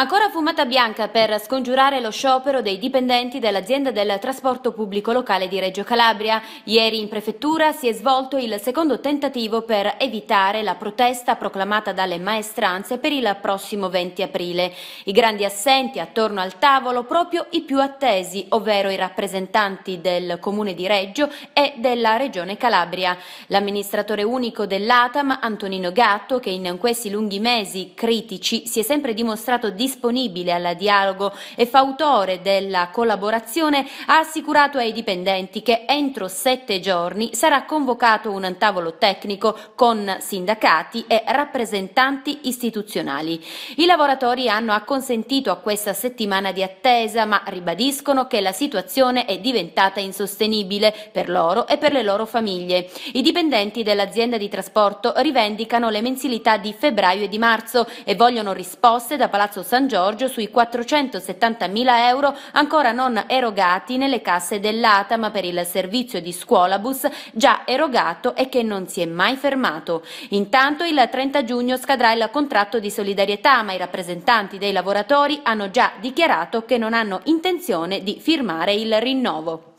Ancora fumata bianca per scongiurare lo sciopero dei dipendenti dell'azienda del trasporto pubblico locale di Reggio Calabria. Ieri in prefettura si è svolto il secondo tentativo per evitare la protesta proclamata dalle maestranze per il prossimo 20 aprile. I grandi assenti attorno al tavolo proprio i più attesi, ovvero i rappresentanti del comune di Reggio e della regione Calabria. L'amministratore unico dell'ATAM, Antonino Gatto, che in questi lunghi mesi critici si è sempre dimostrato di disponibile al dialogo e fautore della collaborazione, ha assicurato ai dipendenti che entro sette giorni sarà convocato un tavolo tecnico con sindacati e rappresentanti istituzionali. I lavoratori hanno acconsentito a questa settimana di attesa, ma ribadiscono che la situazione è diventata insostenibile per loro e per le loro famiglie. I dipendenti dell'azienda di trasporto rivendicano le mensilità di febbraio e di marzo e vogliono risposte da Palazzo San Giorgio sui 470.000 euro ancora non erogati nelle casse dell'ATAM per il servizio di scuolabus già erogato e che non si è mai fermato. Intanto il 30 giugno scadrà il contratto di solidarietà, ma i rappresentanti dei lavoratori hanno già dichiarato che non hanno intenzione di firmare il rinnovo.